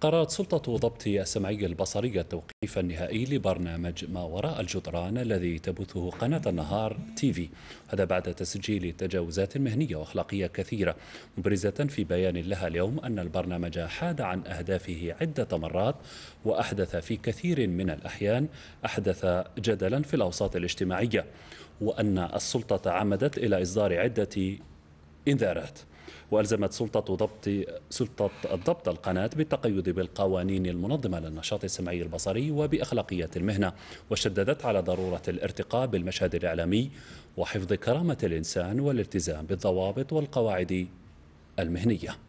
قررت سلطة ضبط السمعي البصري التوقيف النهائي لبرنامج ما وراء الجدران الذي تبثه قناة النهار تي في هذا بعد تسجيل تجاوزات مهنية وأخلاقية كثيرة مبرزة في بيان لها اليوم أن البرنامج حاد عن أهدافه عدة مرات وأحدث في كثير من الأحيان أحدث جدلا في الأوساط الاجتماعية وأن السلطة عمدت إلى إصدار عدة إنذارات والزمت سلطه ضبط سلطه الضبط القناه بالتقيد بالقوانين المنظمه للنشاط السمعي البصري وباخلاقيات المهنه وشددت على ضروره الارتقاء بالمشهد الاعلامي وحفظ كرامه الانسان والالتزام بالضوابط والقواعد المهنيه